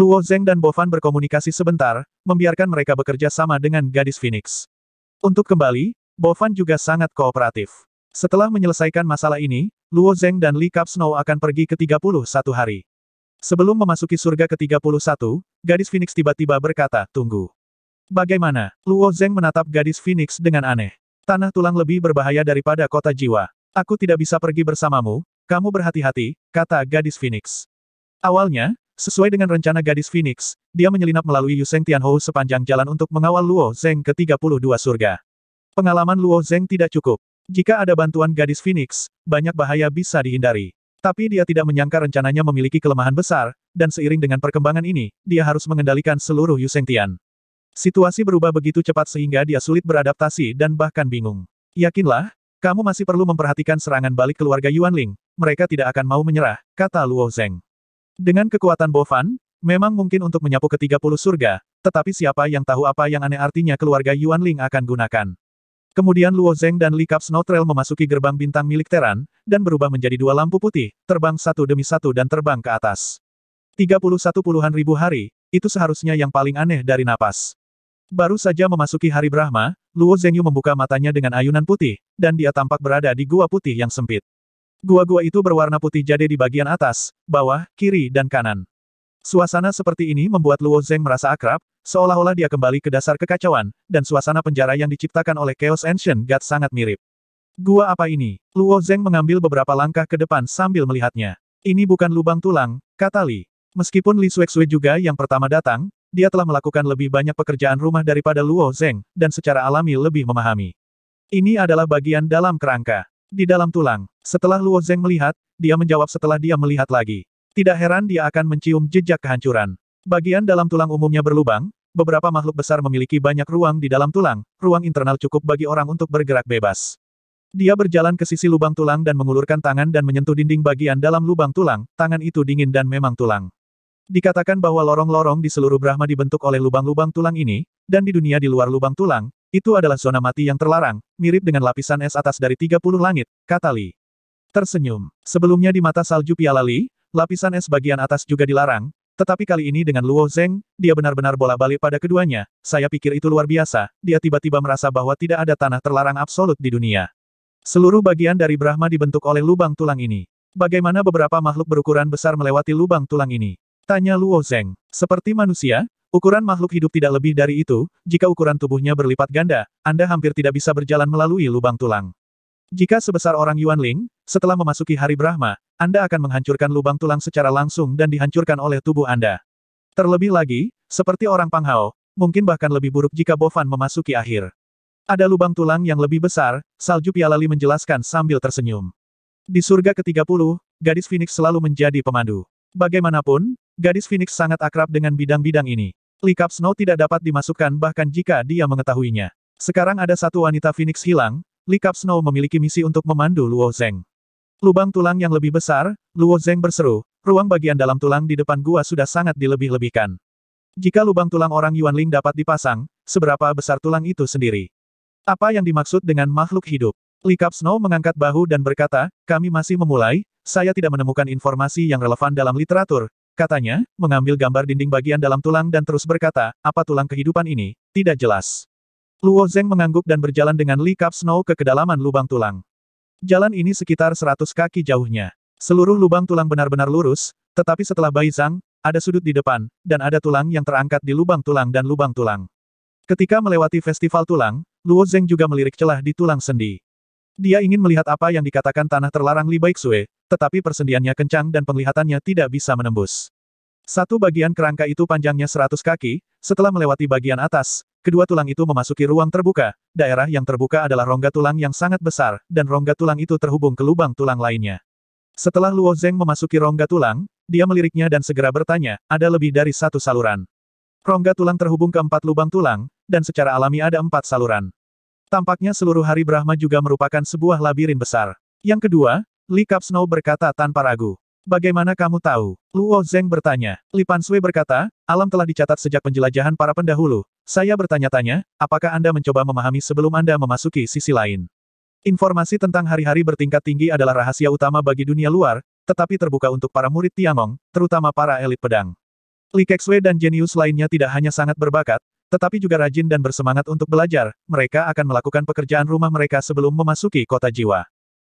Luo Zeng dan Bovan berkomunikasi sebentar, membiarkan mereka bekerja sama dengan gadis Phoenix. Untuk kembali, Bovan juga sangat kooperatif. Setelah menyelesaikan masalah ini, Luo Zeng dan Li Cup Snow akan pergi ke 31 hari. Sebelum memasuki surga ke-31, gadis Phoenix tiba-tiba berkata, tunggu. Bagaimana? Luo Zeng menatap gadis Phoenix dengan aneh. Tanah tulang lebih berbahaya daripada kota jiwa. Aku tidak bisa pergi bersamamu, kamu berhati-hati, kata gadis Phoenix. Awalnya, Sesuai dengan rencana gadis Phoenix, dia menyelinap melalui Yuseng Tianhou sepanjang jalan untuk mengawal Luo Zeng ke 32 surga. Pengalaman Luo Zeng tidak cukup. Jika ada bantuan gadis Phoenix, banyak bahaya bisa dihindari. Tapi dia tidak menyangka rencananya memiliki kelemahan besar, dan seiring dengan perkembangan ini, dia harus mengendalikan seluruh Yuseng Tian. Situasi berubah begitu cepat sehingga dia sulit beradaptasi dan bahkan bingung. Yakinlah, kamu masih perlu memperhatikan serangan balik keluarga Yuan Ling, mereka tidak akan mau menyerah, kata Luo Zeng. Dengan kekuatan Bofan, memang mungkin untuk menyapu ke 30 surga, tetapi siapa yang tahu apa yang aneh artinya keluarga Yuan Ling akan gunakan. Kemudian Luo Zeng dan Li Cup Trail memasuki gerbang bintang milik Teran, dan berubah menjadi dua lampu putih, terbang satu demi satu dan terbang ke atas. 31 puluhan ribu hari, itu seharusnya yang paling aneh dari napas. Baru saja memasuki hari Brahma, Luo Zengyu membuka matanya dengan ayunan putih, dan dia tampak berada di gua putih yang sempit. Gua-gua itu berwarna putih jade di bagian atas, bawah, kiri dan kanan. Suasana seperti ini membuat Luo Zeng merasa akrab, seolah-olah dia kembali ke dasar kekacauan, dan suasana penjara yang diciptakan oleh Chaos Ancient God sangat mirip. Gua apa ini? Luo Zeng mengambil beberapa langkah ke depan sambil melihatnya. Ini bukan lubang tulang, kata Li. Meskipun Li Suexue juga yang pertama datang, dia telah melakukan lebih banyak pekerjaan rumah daripada Luo Zeng, dan secara alami lebih memahami. Ini adalah bagian dalam kerangka di dalam tulang. Setelah Luo Zeng melihat, dia menjawab setelah dia melihat lagi. Tidak heran dia akan mencium jejak kehancuran. Bagian dalam tulang umumnya berlubang, beberapa makhluk besar memiliki banyak ruang di dalam tulang, ruang internal cukup bagi orang untuk bergerak bebas. Dia berjalan ke sisi lubang tulang dan mengulurkan tangan dan menyentuh dinding bagian dalam lubang tulang, tangan itu dingin dan memang tulang. Dikatakan bahwa lorong-lorong di seluruh Brahma dibentuk oleh lubang-lubang tulang ini, dan di dunia di luar lubang tulang, itu adalah zona mati yang terlarang, mirip dengan lapisan es atas dari 30 langit, kata Li. Tersenyum. Sebelumnya di mata salju piala Li, lapisan es bagian atas juga dilarang, tetapi kali ini dengan Luo Zeng, dia benar-benar bola-balik pada keduanya. Saya pikir itu luar biasa, dia tiba-tiba merasa bahwa tidak ada tanah terlarang absolut di dunia. Seluruh bagian dari Brahma dibentuk oleh lubang tulang ini. Bagaimana beberapa makhluk berukuran besar melewati lubang tulang ini? Tanya Luo Zeng. Seperti manusia, Ukuran makhluk hidup tidak lebih dari itu, jika ukuran tubuhnya berlipat ganda, Anda hampir tidak bisa berjalan melalui lubang tulang. Jika sebesar orang Yuan Ling, setelah memasuki hari Brahma, Anda akan menghancurkan lubang tulang secara langsung dan dihancurkan oleh tubuh Anda. Terlebih lagi, seperti orang Panghao, mungkin bahkan lebih buruk jika Bofan memasuki akhir. Ada lubang tulang yang lebih besar, Salju Pialali menjelaskan sambil tersenyum. Di surga ke-30, gadis Phoenix selalu menjadi pemandu. Bagaimanapun, gadis Phoenix sangat akrab dengan bidang-bidang ini. Likap Snow tidak dapat dimasukkan bahkan jika dia mengetahuinya. Sekarang ada satu wanita Phoenix hilang, Likap Snow memiliki misi untuk memandu Luo Zeng. Lubang tulang yang lebih besar, Luo Zeng berseru, ruang bagian dalam tulang di depan gua sudah sangat dilebih-lebihkan. Jika lubang tulang orang Yuan Ling dapat dipasang, seberapa besar tulang itu sendiri? Apa yang dimaksud dengan makhluk hidup? Likap Snow mengangkat bahu dan berkata, kami masih memulai, saya tidak menemukan informasi yang relevan dalam literatur, katanya, mengambil gambar dinding bagian dalam tulang dan terus berkata, apa tulang kehidupan ini, tidak jelas. Luo Zeng mengangguk dan berjalan dengan Li Cup Snow ke kedalaman lubang tulang. Jalan ini sekitar 100 kaki jauhnya. Seluruh lubang tulang benar-benar lurus, tetapi setelah Bai Zhang, ada sudut di depan, dan ada tulang yang terangkat di lubang tulang dan lubang tulang. Ketika melewati festival tulang, Luo Zeng juga melirik celah di tulang sendi. Dia ingin melihat apa yang dikatakan tanah terlarang Li Baixue, tetapi persendiannya kencang dan penglihatannya tidak bisa menembus. Satu bagian kerangka itu panjangnya seratus kaki, setelah melewati bagian atas, kedua tulang itu memasuki ruang terbuka, daerah yang terbuka adalah rongga tulang yang sangat besar, dan rongga tulang itu terhubung ke lubang tulang lainnya. Setelah Luo Zeng memasuki rongga tulang, dia meliriknya dan segera bertanya, ada lebih dari satu saluran. Rongga tulang terhubung ke empat lubang tulang, dan secara alami ada empat saluran. Tampaknya seluruh hari Brahma juga merupakan sebuah labirin besar. Yang kedua, Li Kap Snow berkata tanpa ragu. Bagaimana kamu tahu? Luo Zeng bertanya. Li Pansui berkata, alam telah dicatat sejak penjelajahan para pendahulu. Saya bertanya-tanya, apakah Anda mencoba memahami sebelum Anda memasuki sisi lain? Informasi tentang hari-hari bertingkat tinggi adalah rahasia utama bagi dunia luar, tetapi terbuka untuk para murid Tiangong, terutama para elit pedang. Li Kexue dan jenius lainnya tidak hanya sangat berbakat, tetapi juga rajin dan bersemangat untuk belajar, mereka akan melakukan pekerjaan rumah mereka sebelum memasuki kota jiwa.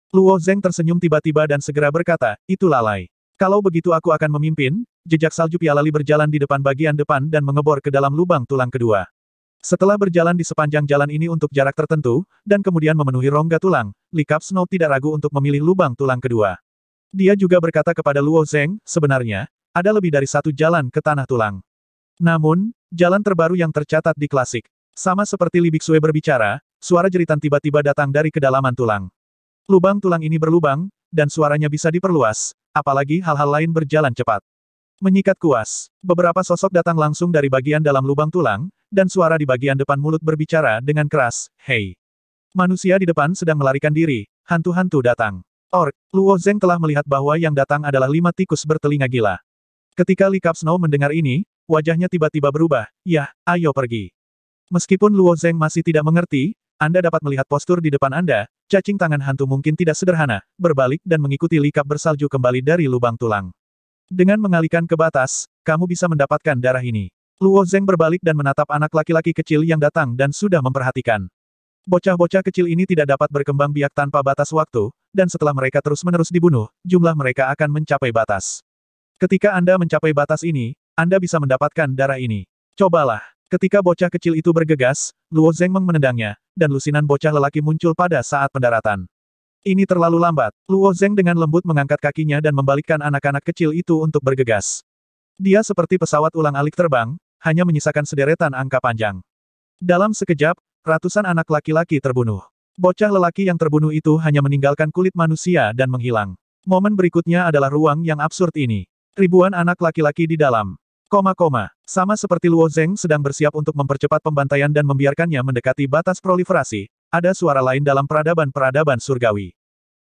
Luo Zeng tersenyum tiba-tiba dan segera berkata, itu lalai. Kalau begitu aku akan memimpin, jejak salju pialali berjalan di depan bagian depan dan mengebor ke dalam lubang tulang kedua. Setelah berjalan di sepanjang jalan ini untuk jarak tertentu, dan kemudian memenuhi rongga tulang, Li Likap Snow tidak ragu untuk memilih lubang tulang kedua. Dia juga berkata kepada Luo Zeng, sebenarnya, ada lebih dari satu jalan ke tanah tulang. Namun, Jalan terbaru yang tercatat di klasik. Sama seperti Libixue berbicara, suara jeritan tiba-tiba datang dari kedalaman tulang. Lubang tulang ini berlubang, dan suaranya bisa diperluas, apalagi hal-hal lain berjalan cepat. Menyikat kuas, beberapa sosok datang langsung dari bagian dalam lubang tulang, dan suara di bagian depan mulut berbicara dengan keras, Hei! Manusia di depan sedang melarikan diri, hantu-hantu datang. Ork, Luo Zeng telah melihat bahwa yang datang adalah lima tikus bertelinga gila. Ketika Li Cup mendengar ini, wajahnya tiba-tiba berubah, yah, ayo pergi. Meskipun Luo Zeng masih tidak mengerti, Anda dapat melihat postur di depan Anda, cacing tangan hantu mungkin tidak sederhana, berbalik dan mengikuti likap bersalju kembali dari lubang tulang. Dengan mengalihkan ke batas, kamu bisa mendapatkan darah ini. Luo Zeng berbalik dan menatap anak laki-laki kecil yang datang dan sudah memperhatikan. Bocah-bocah kecil ini tidak dapat berkembang biak tanpa batas waktu, dan setelah mereka terus-menerus dibunuh, jumlah mereka akan mencapai batas. Ketika Anda mencapai batas ini, anda bisa mendapatkan darah ini. Cobalah. Ketika bocah kecil itu bergegas, Luo Zengmeng menendangnya, dan lusinan bocah lelaki muncul pada saat pendaratan. Ini terlalu lambat. Luo Zeng dengan lembut mengangkat kakinya dan membalikkan anak-anak kecil itu untuk bergegas. Dia seperti pesawat ulang-alik terbang, hanya menyisakan sederetan angka panjang. Dalam sekejap, ratusan anak laki-laki terbunuh. Bocah lelaki yang terbunuh itu hanya meninggalkan kulit manusia dan menghilang. Momen berikutnya adalah ruang yang absurd ini. Ribuan anak laki-laki di dalam. Koma koma. Sama seperti Luo Zeng sedang bersiap untuk mempercepat pembantaian dan membiarkannya mendekati batas proliferasi, ada suara lain dalam peradaban-peradaban surgawi.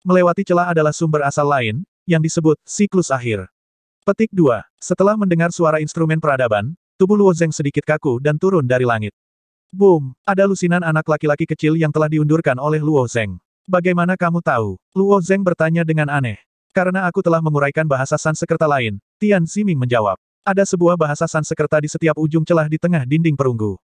Melewati celah adalah sumber asal lain, yang disebut siklus akhir. Petik 2. Setelah mendengar suara instrumen peradaban, tubuh Luo Zeng sedikit kaku dan turun dari langit. Boom! Ada lusinan anak laki-laki kecil yang telah diundurkan oleh Luo Zeng. Bagaimana kamu tahu? Luo Zeng bertanya dengan aneh. Karena aku telah menguraikan bahasa Sansekerta lain, Tian Ziming menjawab. Ada sebuah bahasa Sansekerta di setiap ujung celah di tengah dinding perunggu.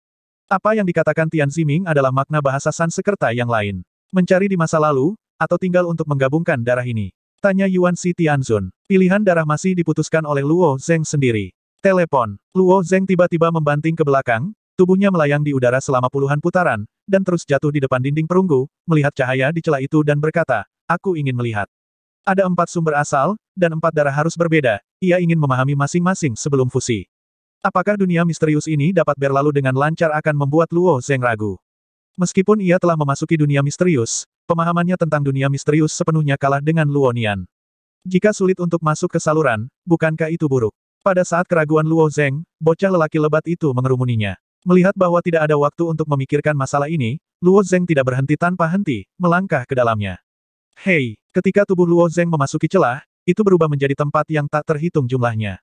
Apa yang dikatakan Tian Ziming adalah makna bahasa Sansekerta yang lain. Mencari di masa lalu, atau tinggal untuk menggabungkan darah ini. Tanya Yuan Si Tianzun. Pilihan darah masih diputuskan oleh Luo Zheng sendiri. Telepon. Luo Zheng tiba-tiba membanting ke belakang, tubuhnya melayang di udara selama puluhan putaran, dan terus jatuh di depan dinding perunggu, melihat cahaya di celah itu dan berkata, aku ingin melihat. Ada empat sumber asal, dan empat darah harus berbeda, ia ingin memahami masing-masing sebelum fusi. Apakah dunia misterius ini dapat berlalu dengan lancar akan membuat Luo Zeng ragu. Meskipun ia telah memasuki dunia misterius, pemahamannya tentang dunia misterius sepenuhnya kalah dengan Luo Nian. Jika sulit untuk masuk ke saluran, bukankah itu buruk? Pada saat keraguan Luo Zeng, bocah lelaki lebat itu mengerumuninya. Melihat bahwa tidak ada waktu untuk memikirkan masalah ini, Luo Zeng tidak berhenti tanpa henti, melangkah ke dalamnya. Hei, ketika tubuh Luo Zeng memasuki celah, itu berubah menjadi tempat yang tak terhitung jumlahnya.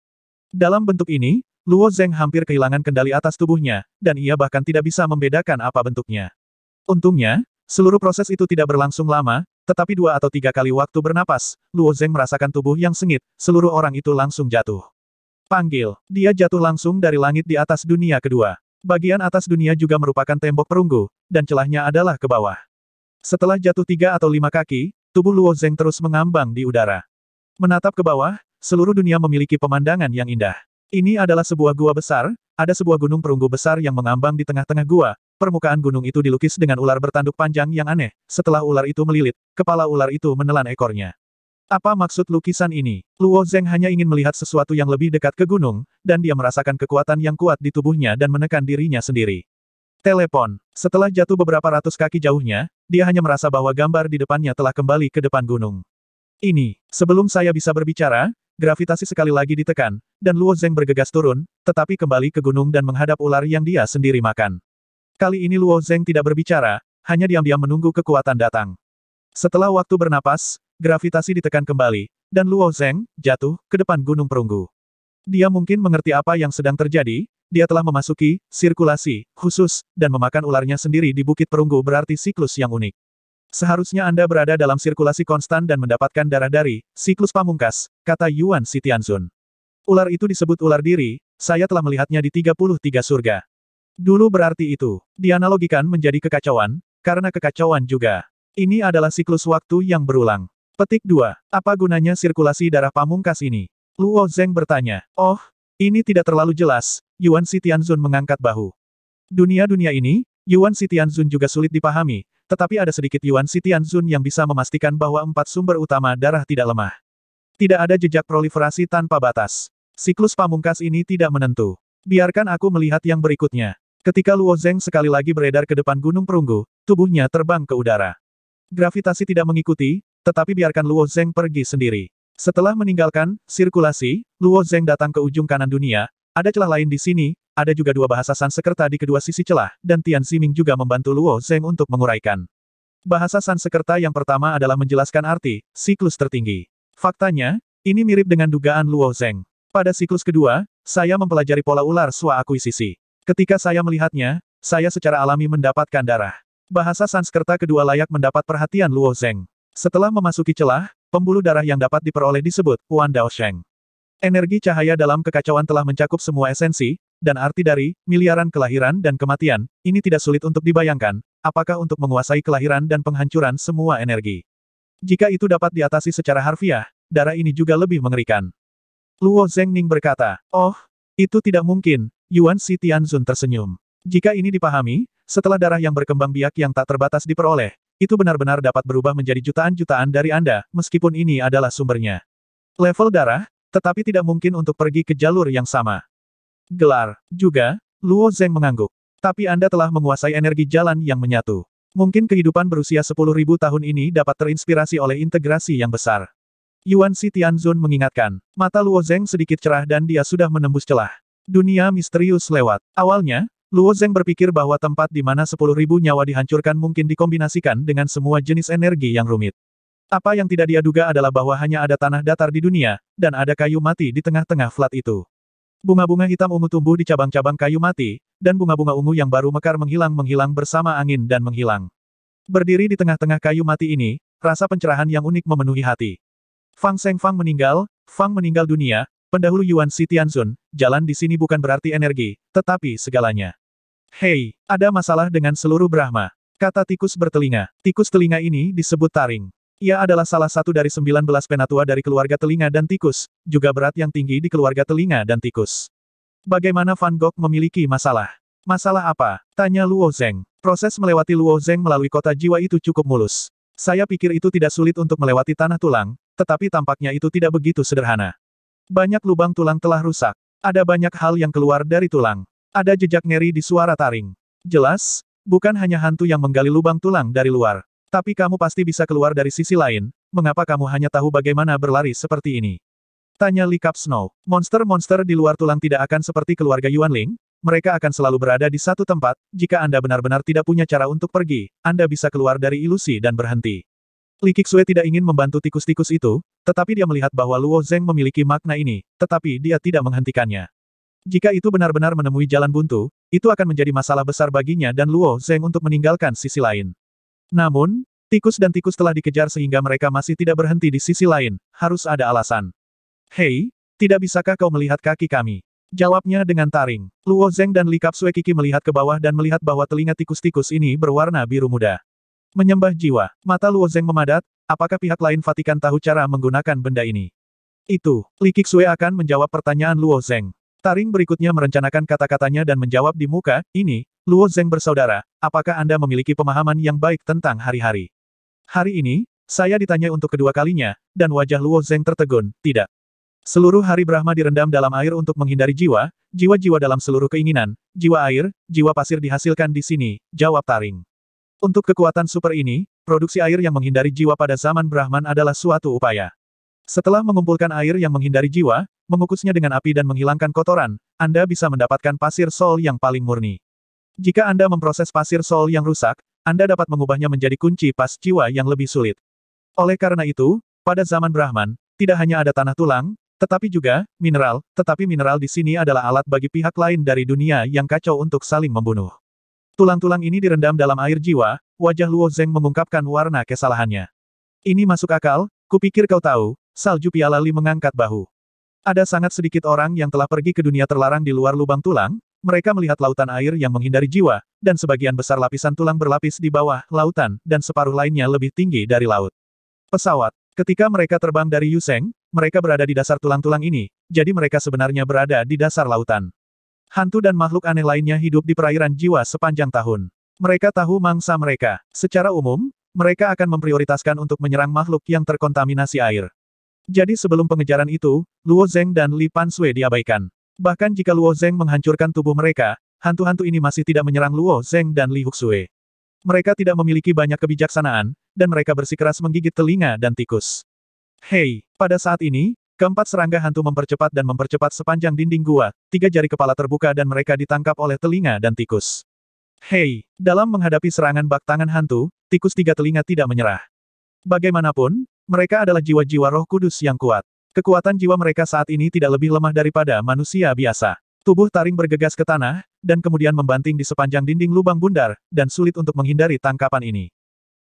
Dalam bentuk ini, Luo Zeng hampir kehilangan kendali atas tubuhnya, dan ia bahkan tidak bisa membedakan apa bentuknya. Untungnya, seluruh proses itu tidak berlangsung lama, tetapi dua atau tiga kali waktu bernapas, Luo Zeng merasakan tubuh yang sengit, seluruh orang itu langsung jatuh. Panggil, dia jatuh langsung dari langit di atas dunia kedua. Bagian atas dunia juga merupakan tembok perunggu, dan celahnya adalah ke bawah. Setelah jatuh tiga atau lima kaki, tubuh Luo Zeng terus mengambang di udara. Menatap ke bawah, seluruh dunia memiliki pemandangan yang indah. Ini adalah sebuah gua besar, ada sebuah gunung perunggu besar yang mengambang di tengah-tengah gua, permukaan gunung itu dilukis dengan ular bertanduk panjang yang aneh, setelah ular itu melilit, kepala ular itu menelan ekornya. Apa maksud lukisan ini? Luo Zeng hanya ingin melihat sesuatu yang lebih dekat ke gunung, dan dia merasakan kekuatan yang kuat di tubuhnya dan menekan dirinya sendiri. Telepon. Setelah jatuh beberapa ratus kaki jauhnya, dia hanya merasa bahwa gambar di depannya telah kembali ke depan gunung. Ini, sebelum saya bisa berbicara, gravitasi sekali lagi ditekan, dan Luo Zeng bergegas turun, tetapi kembali ke gunung dan menghadap ular yang dia sendiri makan. Kali ini Luo Zeng tidak berbicara, hanya diam-diam menunggu kekuatan datang. Setelah waktu bernapas, gravitasi ditekan kembali, dan Luo Zeng jatuh ke depan gunung perunggu. Dia mungkin mengerti apa yang sedang terjadi, dia telah memasuki sirkulasi khusus dan memakan ularnya sendiri di bukit perunggu berarti siklus yang unik. Seharusnya Anda berada dalam sirkulasi konstan dan mendapatkan darah dari siklus pamungkas, kata Yuan Sitianzun. Ular itu disebut ular diri, saya telah melihatnya di 33 surga. Dulu berarti itu, dianalogikan menjadi kekacauan, karena kekacauan juga. Ini adalah siklus waktu yang berulang. Petik 2. Apa gunanya sirkulasi darah pamungkas ini? Luo Zeng bertanya. Oh, ini tidak terlalu jelas, Yuan Sitianzun mengangkat bahu. Dunia-dunia ini, Yuan Sitianzun juga sulit dipahami, tetapi ada sedikit Yuan Sitianzun yang bisa memastikan bahwa empat sumber utama darah tidak lemah. Tidak ada jejak proliferasi tanpa batas. Siklus pamungkas ini tidak menentu. Biarkan aku melihat yang berikutnya. Ketika Luo Zeng sekali lagi beredar ke depan Gunung Perunggu, tubuhnya terbang ke udara. Gravitasi tidak mengikuti, tetapi biarkan Luo Zeng pergi sendiri. Setelah meninggalkan sirkulasi, Luo Zeng datang ke ujung kanan dunia, ada celah lain di sini, ada juga dua bahasa Sansekerta di kedua sisi celah, dan Tian Siming juga membantu Luo Zeng untuk menguraikan. Bahasa Sansekerta yang pertama adalah menjelaskan arti, siklus tertinggi. Faktanya, ini mirip dengan dugaan Luo Zeng. Pada siklus kedua, saya mempelajari pola ular sua akuisisi. Ketika saya melihatnya, saya secara alami mendapatkan darah. Bahasa Sanskerta kedua layak mendapat perhatian Luo Zeng. Setelah memasuki celah, pembuluh darah yang dapat diperoleh disebut Wan Dao Sheng. Energi cahaya dalam kekacauan telah mencakup semua esensi, dan arti dari miliaran kelahiran dan kematian, ini tidak sulit untuk dibayangkan, apakah untuk menguasai kelahiran dan penghancuran semua energi. Jika itu dapat diatasi secara harfiah, darah ini juga lebih mengerikan. Luo Zengning berkata, Oh, itu tidak mungkin, Yuan Si Tianzun tersenyum. Jika ini dipahami, setelah darah yang berkembang biak yang tak terbatas diperoleh, itu benar-benar dapat berubah menjadi jutaan-jutaan dari Anda, meskipun ini adalah sumbernya. Level darah, tetapi tidak mungkin untuk pergi ke jalur yang sama. Gelar. Juga, Luo Zeng mengangguk. Tapi Anda telah menguasai energi jalan yang menyatu. Mungkin kehidupan berusia 10.000 tahun ini dapat terinspirasi oleh integrasi yang besar. Yuan Si Tianzun mengingatkan, mata Luo Zeng sedikit cerah dan dia sudah menembus celah. Dunia misterius lewat. Awalnya, Luo Zeng berpikir bahwa tempat di mana 10.000 nyawa dihancurkan mungkin dikombinasikan dengan semua jenis energi yang rumit. Apa yang tidak dia duga adalah bahwa hanya ada tanah datar di dunia, dan ada kayu mati di tengah-tengah flat itu. Bunga-bunga hitam ungu tumbuh di cabang-cabang kayu mati, dan bunga-bunga ungu yang baru mekar menghilang-menghilang bersama angin dan menghilang. Berdiri di tengah-tengah kayu mati ini, rasa pencerahan yang unik memenuhi hati. Fang Seng Fang meninggal, Fang meninggal dunia, pendahulu Yuan Si Tianzun, jalan di sini bukan berarti energi, tetapi segalanya. Hei, ada masalah dengan seluruh Brahma. Kata tikus bertelinga. Tikus telinga ini disebut taring. Ia adalah salah satu dari 19 penatua dari keluarga telinga dan tikus, juga berat yang tinggi di keluarga telinga dan tikus. Bagaimana Van Gogh memiliki masalah? Masalah apa? Tanya Luo Zeng. Proses melewati Luo Zeng melalui kota jiwa itu cukup mulus. Saya pikir itu tidak sulit untuk melewati tanah tulang, tetapi tampaknya itu tidak begitu sederhana. Banyak lubang tulang telah rusak. Ada banyak hal yang keluar dari tulang. Ada jejak ngeri di suara taring. Jelas, bukan hanya hantu yang menggali lubang tulang dari luar. Tapi kamu pasti bisa keluar dari sisi lain, mengapa kamu hanya tahu bagaimana berlari seperti ini? Tanya Li Cup Snow. Monster-monster di luar tulang tidak akan seperti keluarga Yuan Ling, mereka akan selalu berada di satu tempat, jika Anda benar-benar tidak punya cara untuk pergi, Anda bisa keluar dari ilusi dan berhenti. Li Kixue tidak ingin membantu tikus-tikus itu, tetapi dia melihat bahwa Luo Zeng memiliki makna ini, tetapi dia tidak menghentikannya. Jika itu benar-benar menemui jalan buntu, itu akan menjadi masalah besar baginya dan Luo Zeng untuk meninggalkan sisi lain. Namun, tikus dan tikus telah dikejar sehingga mereka masih tidak berhenti di sisi lain, harus ada alasan. Hei, tidak bisakah kau melihat kaki kami? Jawabnya dengan taring. Luo Zeng dan Li Kapsue Kiki melihat ke bawah dan melihat bahwa telinga tikus-tikus ini berwarna biru muda. Menyembah jiwa, mata Luo Zeng memadat, apakah pihak lain Vatikan tahu cara menggunakan benda ini? Itu, Li Kiksue akan menjawab pertanyaan Luo Zeng. Taring berikutnya merencanakan kata-katanya dan menjawab di muka, ini, Luo Zeng bersaudara, apakah Anda memiliki pemahaman yang baik tentang hari-hari? Hari ini, saya ditanya untuk kedua kalinya, dan wajah Luo Zeng tertegun, tidak. Seluruh hari Brahma direndam dalam air untuk menghindari jiwa, jiwa-jiwa dalam seluruh keinginan, jiwa air, jiwa pasir dihasilkan di sini, jawab Taring. Untuk kekuatan super ini, produksi air yang menghindari jiwa pada zaman Brahman adalah suatu upaya. Setelah mengumpulkan air yang menghindari jiwa, mengukusnya dengan api dan menghilangkan kotoran, Anda bisa mendapatkan pasir sol yang paling murni. Jika Anda memproses pasir sol yang rusak, Anda dapat mengubahnya menjadi kunci pas jiwa yang lebih sulit. Oleh karena itu, pada zaman Brahman, tidak hanya ada tanah tulang, tetapi juga mineral, tetapi mineral di sini adalah alat bagi pihak lain dari dunia yang kacau untuk saling membunuh. Tulang-tulang ini direndam dalam air jiwa, wajah Luo Zeng mengungkapkan warna kesalahannya. Ini masuk akal, kupikir kau tahu, salju piala Li mengangkat bahu. Ada sangat sedikit orang yang telah pergi ke dunia terlarang di luar lubang tulang, mereka melihat lautan air yang menghindari jiwa, dan sebagian besar lapisan tulang berlapis di bawah lautan, dan separuh lainnya lebih tinggi dari laut. Pesawat. Ketika mereka terbang dari Yuseng, mereka berada di dasar tulang-tulang ini, jadi mereka sebenarnya berada di dasar lautan. Hantu dan makhluk aneh lainnya hidup di perairan jiwa sepanjang tahun. Mereka tahu mangsa mereka. Secara umum, mereka akan memprioritaskan untuk menyerang makhluk yang terkontaminasi air. Jadi sebelum pengejaran itu, Luo Zeng dan Li Pan Sui diabaikan. Bahkan jika Luo Zeng menghancurkan tubuh mereka, hantu-hantu ini masih tidak menyerang Luo Zeng dan Li Huxue. Mereka tidak memiliki banyak kebijaksanaan, dan mereka bersikeras menggigit telinga dan tikus. Hei, pada saat ini, keempat serangga hantu mempercepat dan mempercepat sepanjang dinding gua, tiga jari kepala terbuka dan mereka ditangkap oleh telinga dan tikus. Hei, dalam menghadapi serangan bak tangan hantu, tikus tiga telinga tidak menyerah. Bagaimanapun, mereka adalah jiwa-jiwa roh kudus yang kuat. Kekuatan jiwa mereka saat ini tidak lebih lemah daripada manusia biasa. Tubuh Taring bergegas ke tanah, dan kemudian membanting di sepanjang dinding lubang bundar, dan sulit untuk menghindari tangkapan ini.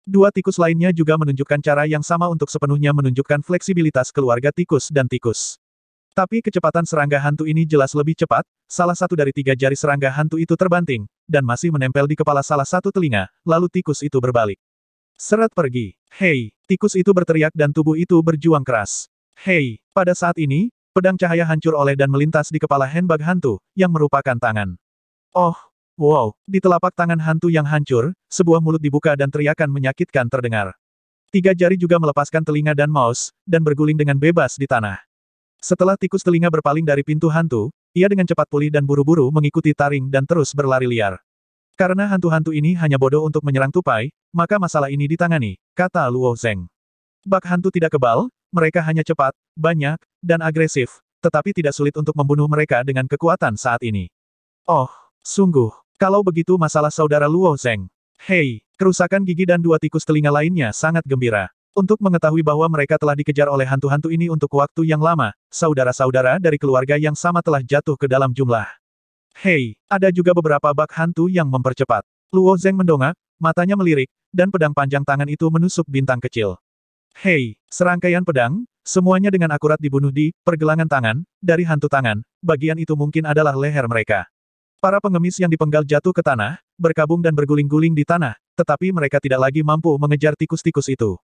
Dua tikus lainnya juga menunjukkan cara yang sama untuk sepenuhnya menunjukkan fleksibilitas keluarga tikus dan tikus. Tapi kecepatan serangga hantu ini jelas lebih cepat, salah satu dari tiga jari serangga hantu itu terbanting, dan masih menempel di kepala salah satu telinga, lalu tikus itu berbalik. Serat pergi. Hei, tikus itu berteriak dan tubuh itu berjuang keras. Hei, pada saat ini, pedang cahaya hancur oleh dan melintas di kepala handbag hantu, yang merupakan tangan. Oh, wow, di telapak tangan hantu yang hancur, sebuah mulut dibuka dan teriakan menyakitkan terdengar. Tiga jari juga melepaskan telinga dan mouse, dan berguling dengan bebas di tanah. Setelah tikus telinga berpaling dari pintu hantu, ia dengan cepat pulih dan buru-buru mengikuti taring dan terus berlari liar. Karena hantu-hantu ini hanya bodoh untuk menyerang tupai, maka masalah ini ditangani, kata Luo Zeng. Bak hantu tidak kebal, mereka hanya cepat, banyak, dan agresif, tetapi tidak sulit untuk membunuh mereka dengan kekuatan saat ini. Oh, sungguh, kalau begitu masalah saudara Luo Zeng. Hei, kerusakan gigi dan dua tikus telinga lainnya sangat gembira. Untuk mengetahui bahwa mereka telah dikejar oleh hantu-hantu ini untuk waktu yang lama, saudara-saudara dari keluarga yang sama telah jatuh ke dalam jumlah. Hei, ada juga beberapa bak hantu yang mempercepat. Luo Zeng mendongak, matanya melirik, dan pedang panjang tangan itu menusuk bintang kecil. Hei, serangkaian pedang, semuanya dengan akurat dibunuh di pergelangan tangan, dari hantu tangan, bagian itu mungkin adalah leher mereka. Para pengemis yang dipenggal jatuh ke tanah, berkabung dan berguling-guling di tanah, tetapi mereka tidak lagi mampu mengejar tikus-tikus itu.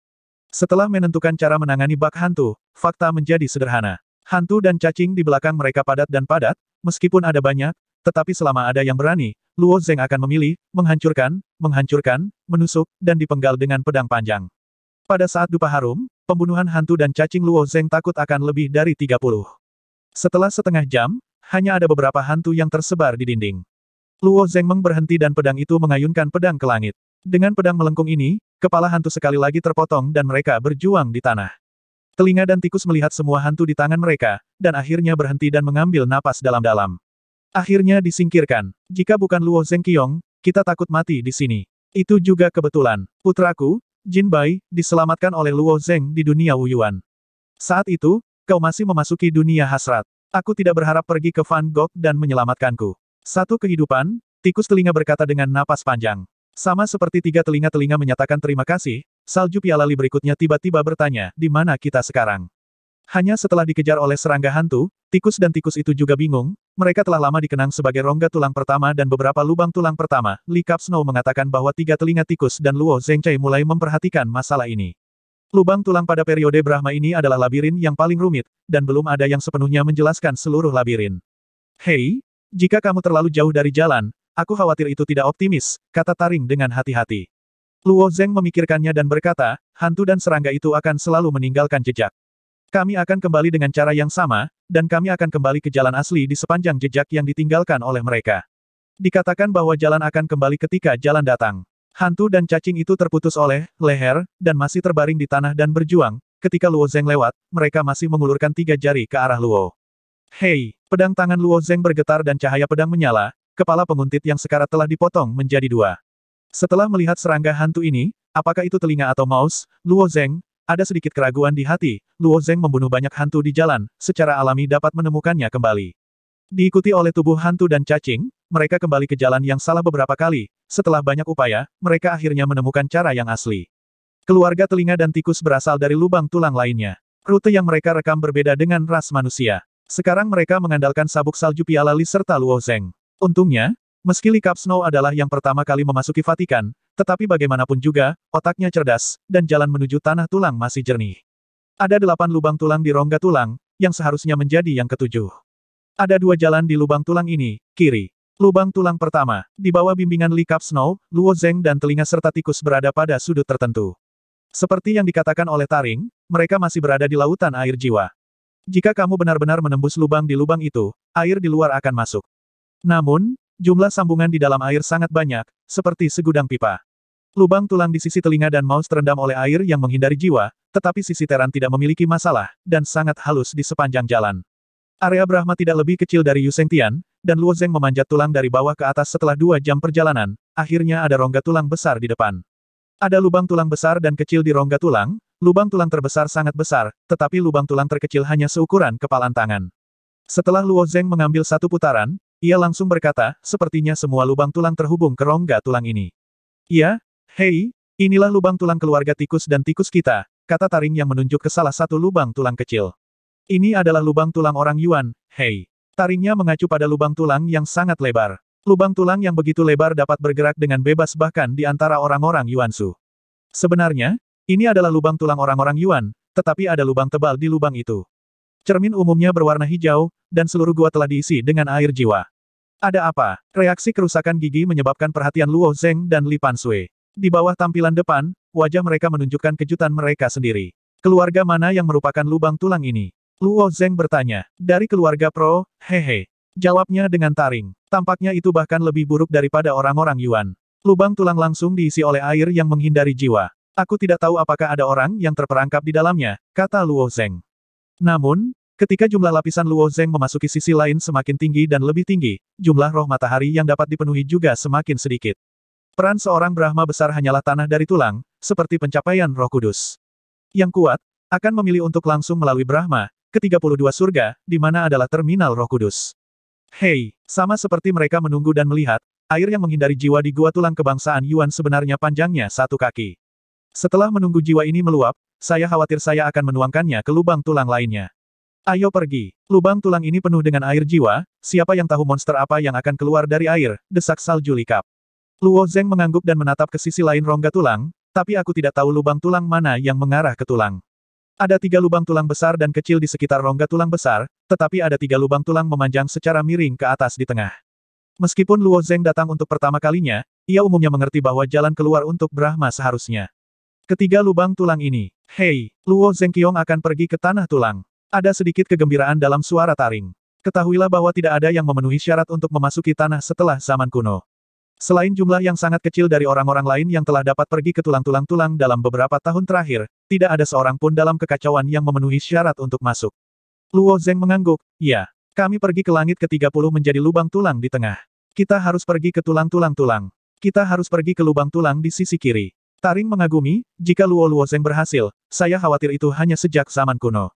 Setelah menentukan cara menangani bak hantu, fakta menjadi sederhana. Hantu dan cacing di belakang mereka padat dan padat, meskipun ada banyak, tetapi selama ada yang berani, Luo Zeng akan memilih, menghancurkan, menghancurkan, menusuk, dan dipenggal dengan pedang panjang. Pada saat dupa harum, pembunuhan hantu dan cacing Luo Zeng takut akan lebih dari 30. Setelah setengah jam, hanya ada beberapa hantu yang tersebar di dinding. Luo Zeng Meng dan pedang itu mengayunkan pedang ke langit. Dengan pedang melengkung ini, kepala hantu sekali lagi terpotong dan mereka berjuang di tanah. Telinga dan tikus melihat semua hantu di tangan mereka, dan akhirnya berhenti dan mengambil napas dalam-dalam. Akhirnya disingkirkan. Jika bukan Luo Zeng Qiong, kita takut mati di sini. Itu juga kebetulan. Putraku, Jin Bai, diselamatkan oleh Luo Zeng di dunia Wuyuan. Saat itu, kau masih memasuki dunia hasrat. Aku tidak berharap pergi ke Van Gogh dan menyelamatkanku. Satu kehidupan, tikus telinga berkata dengan napas panjang. Sama seperti tiga telinga-telinga menyatakan terima kasih, salju pialali berikutnya tiba-tiba bertanya, di mana kita sekarang? Hanya setelah dikejar oleh serangga hantu, tikus dan tikus itu juga bingung, mereka telah lama dikenang sebagai rongga tulang pertama dan beberapa lubang tulang pertama. Li Snow mengatakan bahwa tiga telinga tikus dan Luo Zhengcai mulai memperhatikan masalah ini. Lubang tulang pada periode Brahma ini adalah labirin yang paling rumit, dan belum ada yang sepenuhnya menjelaskan seluruh labirin. Hei, jika kamu terlalu jauh dari jalan, aku khawatir itu tidak optimis, kata Taring dengan hati-hati. Luo Zeng memikirkannya dan berkata, hantu dan serangga itu akan selalu meninggalkan jejak. Kami akan kembali dengan cara yang sama, dan kami akan kembali ke jalan asli di sepanjang jejak yang ditinggalkan oleh mereka. Dikatakan bahwa jalan akan kembali ketika jalan datang. Hantu dan cacing itu terputus oleh leher, dan masih terbaring di tanah dan berjuang. Ketika Luo Zeng lewat, mereka masih mengulurkan tiga jari ke arah Luo. Hei, pedang tangan Luo Zeng bergetar dan cahaya pedang menyala, kepala penguntit yang sekarat telah dipotong menjadi dua. Setelah melihat serangga hantu ini, apakah itu telinga atau mouse, Luo Zeng, ada sedikit keraguan di hati, Luo Zeng membunuh banyak hantu di jalan, secara alami dapat menemukannya kembali. Diikuti oleh tubuh hantu dan cacing, mereka kembali ke jalan yang salah beberapa kali, setelah banyak upaya, mereka akhirnya menemukan cara yang asli. Keluarga telinga dan tikus berasal dari lubang tulang lainnya. Rute yang mereka rekam berbeda dengan ras manusia. Sekarang mereka mengandalkan sabuk salju piala Li serta Luo Zeng. Untungnya, Meski Li Snow adalah yang pertama kali memasuki Vatikan, tetapi bagaimanapun juga, otaknya cerdas, dan jalan menuju tanah tulang masih jernih. Ada delapan lubang tulang di rongga tulang, yang seharusnya menjadi yang ketujuh. Ada dua jalan di lubang tulang ini, kiri. Lubang tulang pertama, di bawah bimbingan Li Snow, Luo Zeng dan telinga serta tikus berada pada sudut tertentu. Seperti yang dikatakan oleh Taring, mereka masih berada di lautan air jiwa. Jika kamu benar-benar menembus lubang di lubang itu, air di luar akan masuk. Namun, Jumlah sambungan di dalam air sangat banyak, seperti segudang pipa. Lubang tulang di sisi telinga dan maus terendam oleh air yang menghindari jiwa, tetapi sisi Teran tidak memiliki masalah, dan sangat halus di sepanjang jalan. Area Brahma tidak lebih kecil dari Yuseng Tian, dan Luo Zeng memanjat tulang dari bawah ke atas setelah dua jam perjalanan, akhirnya ada rongga tulang besar di depan. Ada lubang tulang besar dan kecil di rongga tulang, lubang tulang terbesar sangat besar, tetapi lubang tulang terkecil hanya seukuran kepalan tangan. Setelah Luo Zeng mengambil satu putaran, ia langsung berkata, sepertinya semua lubang tulang terhubung ke rongga tulang ini. Iya, hei, inilah lubang tulang keluarga tikus dan tikus kita, kata Taring yang menunjuk ke salah satu lubang tulang kecil. Ini adalah lubang tulang orang Yuan, hei. Taringnya mengacu pada lubang tulang yang sangat lebar. Lubang tulang yang begitu lebar dapat bergerak dengan bebas bahkan di antara orang-orang Yuan su. Sebenarnya, ini adalah lubang tulang orang-orang Yuan, tetapi ada lubang tebal di lubang itu. Cermin umumnya berwarna hijau, dan seluruh gua telah diisi dengan air jiwa. Ada apa? Reaksi kerusakan gigi menyebabkan perhatian Luo Zeng dan Li Pan Sui. Di bawah tampilan depan, wajah mereka menunjukkan kejutan mereka sendiri. Keluarga mana yang merupakan lubang tulang ini? Luo Zeng bertanya. Dari keluarga Pro, hehe. Jawabnya dengan taring. Tampaknya itu bahkan lebih buruk daripada orang-orang Yuan. Lubang tulang langsung diisi oleh air yang menghindari jiwa. Aku tidak tahu apakah ada orang yang terperangkap di dalamnya, kata Luo Zeng. Namun, Ketika jumlah lapisan Luo Zeng memasuki sisi lain semakin tinggi dan lebih tinggi, jumlah roh matahari yang dapat dipenuhi juga semakin sedikit. Peran seorang Brahma besar hanyalah tanah dari tulang, seperti pencapaian roh kudus. Yang kuat, akan memilih untuk langsung melalui Brahma, ke-32 surga, di mana adalah terminal roh kudus. Hei, sama seperti mereka menunggu dan melihat, air yang menghindari jiwa di gua tulang kebangsaan Yuan sebenarnya panjangnya satu kaki. Setelah menunggu jiwa ini meluap, saya khawatir saya akan menuangkannya ke lubang tulang lainnya. Ayo pergi. Lubang tulang ini penuh dengan air jiwa, siapa yang tahu monster apa yang akan keluar dari air, desak salju likap. Luo Zeng mengangguk dan menatap ke sisi lain rongga tulang, tapi aku tidak tahu lubang tulang mana yang mengarah ke tulang. Ada tiga lubang tulang besar dan kecil di sekitar rongga tulang besar, tetapi ada tiga lubang tulang memanjang secara miring ke atas di tengah. Meskipun Luo Zeng datang untuk pertama kalinya, ia umumnya mengerti bahwa jalan keluar untuk Brahma seharusnya. Ketiga lubang tulang ini, hei, Luo Zeng Kiong akan pergi ke tanah tulang. Ada sedikit kegembiraan dalam suara taring. Ketahuilah bahwa tidak ada yang memenuhi syarat untuk memasuki tanah setelah zaman kuno. Selain jumlah yang sangat kecil dari orang-orang lain yang telah dapat pergi ke tulang-tulang tulang dalam beberapa tahun terakhir, tidak ada seorang pun dalam kekacauan yang memenuhi syarat untuk masuk. Luo Zeng mengangguk, ya, kami pergi ke langit ke-30 menjadi lubang tulang di tengah. Kita harus pergi ke tulang-tulang tulang. Kita harus pergi ke lubang tulang di sisi kiri. Taring mengagumi, jika Luo Luo Zeng berhasil, saya khawatir itu hanya sejak zaman kuno.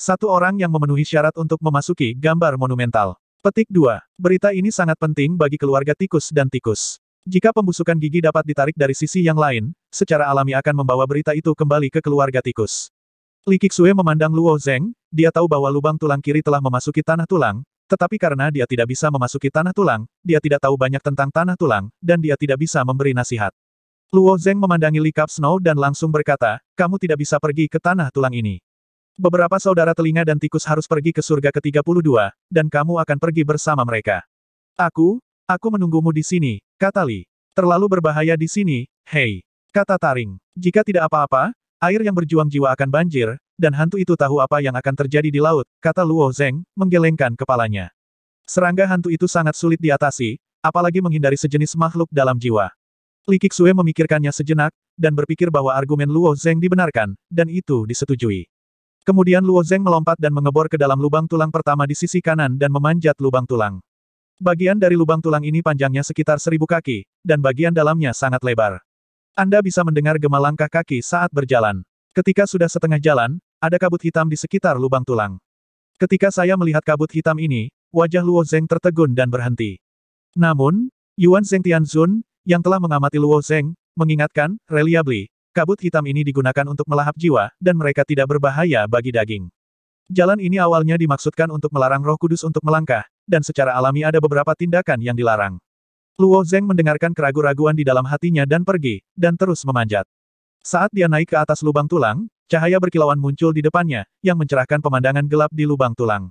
Satu orang yang memenuhi syarat untuk memasuki gambar monumental. Petik 2. Berita ini sangat penting bagi keluarga tikus dan tikus. Jika pembusukan gigi dapat ditarik dari sisi yang lain, secara alami akan membawa berita itu kembali ke keluarga tikus. Li Qixue memandang Luo Zeng, dia tahu bahwa lubang tulang kiri telah memasuki tanah tulang, tetapi karena dia tidak bisa memasuki tanah tulang, dia tidak tahu banyak tentang tanah tulang, dan dia tidak bisa memberi nasihat. Luo Zeng memandangi Li Cup Snow dan langsung berkata, kamu tidak bisa pergi ke tanah tulang ini. Beberapa saudara telinga dan tikus harus pergi ke surga ke-32, dan kamu akan pergi bersama mereka. Aku, aku menunggumu di sini, kata Li. Terlalu berbahaya di sini, hei. Kata Taring. Jika tidak apa-apa, air yang berjuang jiwa akan banjir, dan hantu itu tahu apa yang akan terjadi di laut, kata Luo Zeng, menggelengkan kepalanya. Serangga hantu itu sangat sulit diatasi, apalagi menghindari sejenis makhluk dalam jiwa. Li Kixue memikirkannya sejenak, dan berpikir bahwa argumen Luo Zeng dibenarkan, dan itu disetujui. Kemudian Luo Zeng melompat dan mengebor ke dalam lubang tulang pertama di sisi kanan dan memanjat lubang tulang. Bagian dari lubang tulang ini panjangnya sekitar seribu kaki, dan bagian dalamnya sangat lebar. Anda bisa mendengar gema langkah kaki saat berjalan. Ketika sudah setengah jalan, ada kabut hitam di sekitar lubang tulang. Ketika saya melihat kabut hitam ini, wajah Luo Zeng tertegun dan berhenti. Namun, Yuan Zeng Tianzun, yang telah mengamati Luo Zeng, mengingatkan, reliably, Kabut hitam ini digunakan untuk melahap jiwa, dan mereka tidak berbahaya bagi daging. Jalan ini awalnya dimaksudkan untuk melarang roh kudus untuk melangkah, dan secara alami ada beberapa tindakan yang dilarang. Luo Zeng mendengarkan keraguan-raguan di dalam hatinya dan pergi, dan terus memanjat. Saat dia naik ke atas lubang tulang, cahaya berkilauan muncul di depannya, yang mencerahkan pemandangan gelap di lubang tulang.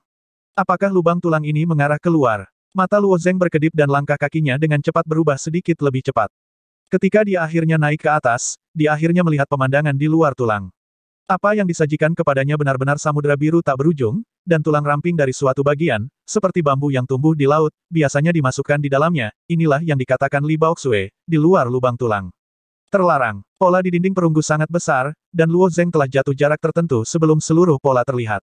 Apakah lubang tulang ini mengarah keluar? Mata Luo Zeng berkedip dan langkah kakinya dengan cepat berubah sedikit lebih cepat. Ketika dia akhirnya naik ke atas, dia akhirnya melihat pemandangan di luar tulang. Apa yang disajikan kepadanya benar-benar samudera biru tak berujung, dan tulang ramping dari suatu bagian, seperti bambu yang tumbuh di laut, biasanya dimasukkan di dalamnya, inilah yang dikatakan Li Baoxue, di luar lubang tulang. Terlarang, pola di dinding perunggu sangat besar, dan Luo Zeng telah jatuh jarak tertentu sebelum seluruh pola terlihat.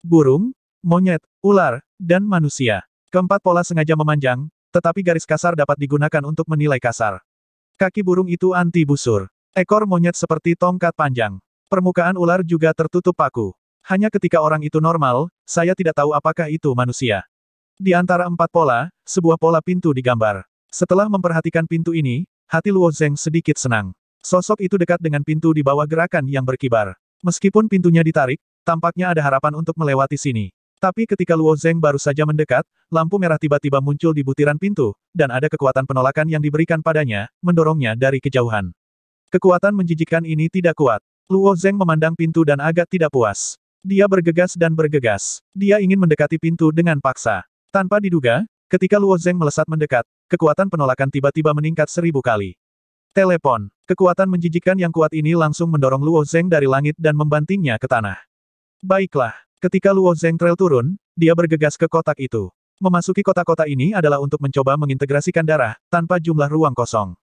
Burung, monyet, ular, dan manusia. Keempat pola sengaja memanjang, tetapi garis kasar dapat digunakan untuk menilai kasar. Kaki burung itu anti busur. Ekor monyet seperti tongkat panjang. Permukaan ular juga tertutup paku. Hanya ketika orang itu normal, saya tidak tahu apakah itu manusia. Di antara empat pola, sebuah pola pintu digambar. Setelah memperhatikan pintu ini, hati Luo Zeng sedikit senang. Sosok itu dekat dengan pintu di bawah gerakan yang berkibar. Meskipun pintunya ditarik, tampaknya ada harapan untuk melewati sini. Tapi ketika Luo Zeng baru saja mendekat, lampu merah tiba-tiba muncul di butiran pintu, dan ada kekuatan penolakan yang diberikan padanya, mendorongnya dari kejauhan. Kekuatan menjijikkan ini tidak kuat. Luo Zeng memandang pintu dan agak tidak puas. Dia bergegas dan bergegas. Dia ingin mendekati pintu dengan paksa. Tanpa diduga, ketika Luo Zeng melesat mendekat, kekuatan penolakan tiba-tiba meningkat seribu kali. Telepon. Kekuatan menjijikan yang kuat ini langsung mendorong Luo Zeng dari langit dan membantingnya ke tanah. Baiklah, Ketika Luo Zeng Trail turun, dia bergegas ke kotak itu. Memasuki kota-kota ini adalah untuk mencoba mengintegrasikan darah, tanpa jumlah ruang kosong.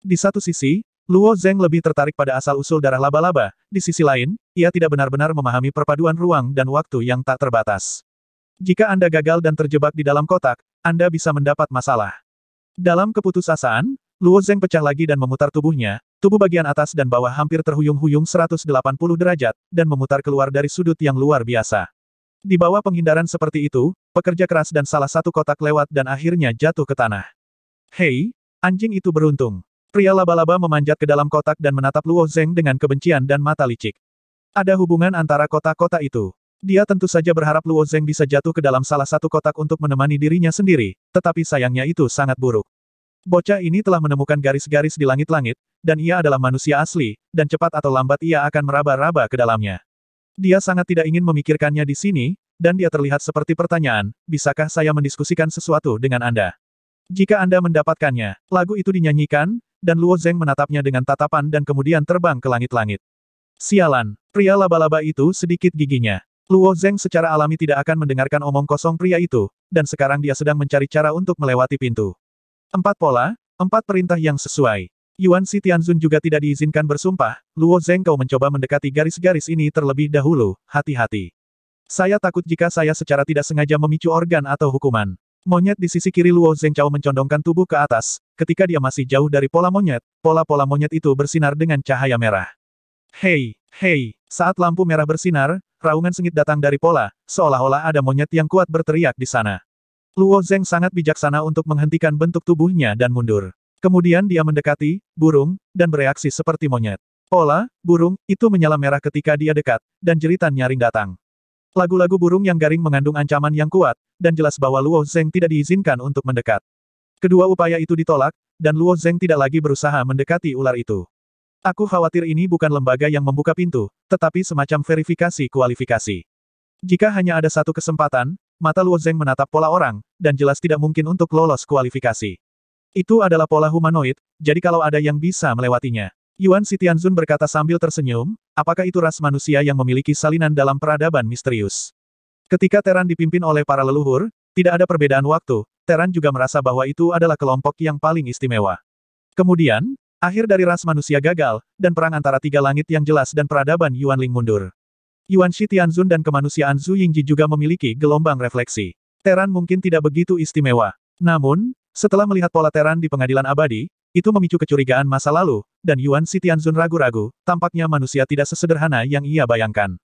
Di satu sisi, Luo Zeng lebih tertarik pada asal-usul darah laba-laba, di sisi lain, ia tidak benar-benar memahami perpaduan ruang dan waktu yang tak terbatas. Jika Anda gagal dan terjebak di dalam kotak, Anda bisa mendapat masalah. Dalam keputusasaan, Luo Zeng pecah lagi dan memutar tubuhnya, tubuh bagian atas dan bawah hampir terhuyung-huyung 180 derajat, dan memutar keluar dari sudut yang luar biasa. Di bawah penghindaran seperti itu, pekerja keras dan salah satu kotak lewat dan akhirnya jatuh ke tanah. Hei, anjing itu beruntung. Pria laba-laba memanjat ke dalam kotak dan menatap Luo Zeng dengan kebencian dan mata licik. Ada hubungan antara kotak-kotak itu. Dia tentu saja berharap Luo Zeng bisa jatuh ke dalam salah satu kotak untuk menemani dirinya sendiri, tetapi sayangnya itu sangat buruk. Bocah ini telah menemukan garis-garis di langit-langit, dan ia adalah manusia asli, dan cepat atau lambat ia akan meraba-raba ke dalamnya. Dia sangat tidak ingin memikirkannya di sini, dan dia terlihat seperti pertanyaan, bisakah saya mendiskusikan sesuatu dengan Anda? Jika Anda mendapatkannya, lagu itu dinyanyikan, dan Luo Zeng menatapnya dengan tatapan dan kemudian terbang ke langit-langit. Sialan, pria laba-laba itu sedikit giginya. Luo Zeng secara alami tidak akan mendengarkan omong kosong pria itu, dan sekarang dia sedang mencari cara untuk melewati pintu. Empat pola, empat perintah yang sesuai. Yuan Si Tianzun juga tidak diizinkan bersumpah, Luo Zengkau mencoba mendekati garis-garis ini terlebih dahulu, hati-hati. Saya takut jika saya secara tidak sengaja memicu organ atau hukuman. Monyet di sisi kiri Luo Zengchao mencondongkan tubuh ke atas, ketika dia masih jauh dari pola monyet, pola-pola monyet itu bersinar dengan cahaya merah. Hei, hei, saat lampu merah bersinar, raungan sengit datang dari pola, seolah-olah ada monyet yang kuat berteriak di sana. Luo Zeng sangat bijaksana untuk menghentikan bentuk tubuhnya dan mundur. Kemudian dia mendekati, burung, dan bereaksi seperti monyet. Pola, burung, itu menyala merah ketika dia dekat, dan jeritan nyaring datang. Lagu-lagu burung yang garing mengandung ancaman yang kuat, dan jelas bahwa Luo Zeng tidak diizinkan untuk mendekat. Kedua upaya itu ditolak, dan Luo Zeng tidak lagi berusaha mendekati ular itu. Aku khawatir ini bukan lembaga yang membuka pintu, tetapi semacam verifikasi kualifikasi. Jika hanya ada satu kesempatan, mata Luo Zeng menatap pola orang, dan jelas tidak mungkin untuk lolos kualifikasi. Itu adalah pola humanoid, jadi kalau ada yang bisa melewatinya. Yuan Sitianzun berkata sambil tersenyum, apakah itu ras manusia yang memiliki salinan dalam peradaban misterius? Ketika Teran dipimpin oleh para leluhur, tidak ada perbedaan waktu, Teran juga merasa bahwa itu adalah kelompok yang paling istimewa. Kemudian, akhir dari ras manusia gagal, dan perang antara tiga langit yang jelas dan peradaban Yuan Ling mundur. Yuan Shi Tianzun dan kemanusiaan Zhu Yingji juga memiliki gelombang refleksi. Teran mungkin tidak begitu istimewa. Namun, setelah melihat pola Teran di pengadilan abadi, itu memicu kecurigaan masa lalu, dan Yuan Shi Tianzun ragu-ragu, tampaknya manusia tidak sesederhana yang ia bayangkan.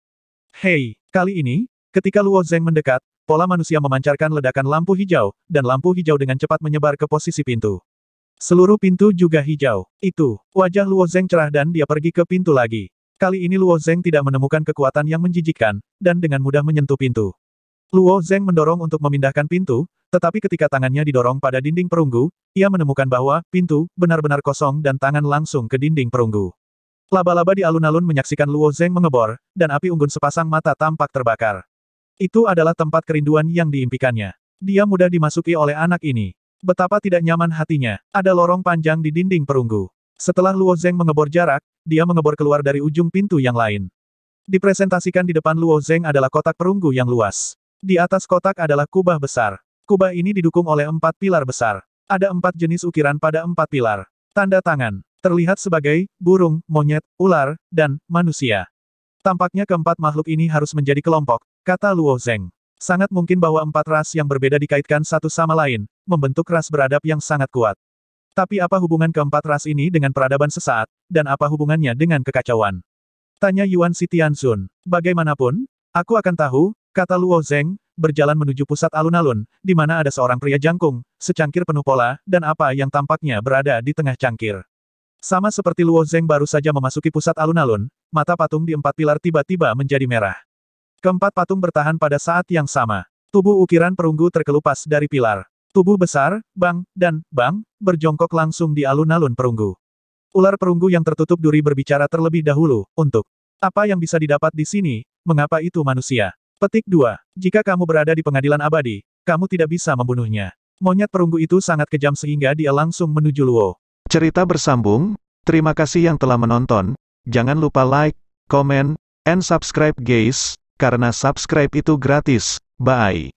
Hei, kali ini, ketika Luo Zeng mendekat, pola manusia memancarkan ledakan lampu hijau, dan lampu hijau dengan cepat menyebar ke posisi pintu. Seluruh pintu juga hijau. Itu, wajah Luo Zeng cerah dan dia pergi ke pintu lagi. Kali ini Luo Zeng tidak menemukan kekuatan yang menjijikkan, dan dengan mudah menyentuh pintu. Luo Zeng mendorong untuk memindahkan pintu, tetapi ketika tangannya didorong pada dinding perunggu, ia menemukan bahwa pintu benar-benar kosong dan tangan langsung ke dinding perunggu. Laba-laba di alun-alun menyaksikan Luo Zeng mengebor, dan api unggun sepasang mata tampak terbakar. Itu adalah tempat kerinduan yang diimpikannya. Dia mudah dimasuki oleh anak ini. Betapa tidak nyaman hatinya, ada lorong panjang di dinding perunggu. Setelah Luo Zeng mengebor jarak, dia mengebor keluar dari ujung pintu yang lain. Dipresentasikan di depan Luo Zeng adalah kotak perunggu yang luas. Di atas kotak adalah kubah besar. Kubah ini didukung oleh empat pilar besar. Ada empat jenis ukiran pada empat pilar. Tanda tangan. Terlihat sebagai burung, monyet, ular, dan manusia. Tampaknya keempat makhluk ini harus menjadi kelompok, kata Luo Zeng. Sangat mungkin bahwa empat ras yang berbeda dikaitkan satu sama lain, membentuk ras beradab yang sangat kuat. Tapi apa hubungan keempat ras ini dengan peradaban sesaat, dan apa hubungannya dengan kekacauan? Tanya Yuan Sitiansun. Bagaimanapun, aku akan tahu, kata Luo Zeng, berjalan menuju pusat alun-alun, di mana ada seorang pria jangkung, secangkir penuh pola, dan apa yang tampaknya berada di tengah cangkir. Sama seperti Luo Zeng baru saja memasuki pusat alun-alun, mata patung di empat pilar tiba-tiba menjadi merah. Keempat patung bertahan pada saat yang sama. Tubuh ukiran perunggu terkelupas dari pilar. Tubuh besar, bang, dan, bang, berjongkok langsung di alun-alun perunggu. Ular perunggu yang tertutup duri berbicara terlebih dahulu, untuk apa yang bisa didapat di sini, mengapa itu manusia? Petik 2. Jika kamu berada di pengadilan abadi, kamu tidak bisa membunuhnya. Monyet perunggu itu sangat kejam sehingga dia langsung menuju Luo. Cerita bersambung, terima kasih yang telah menonton, jangan lupa like, komen, and subscribe guys, karena subscribe itu gratis, bye.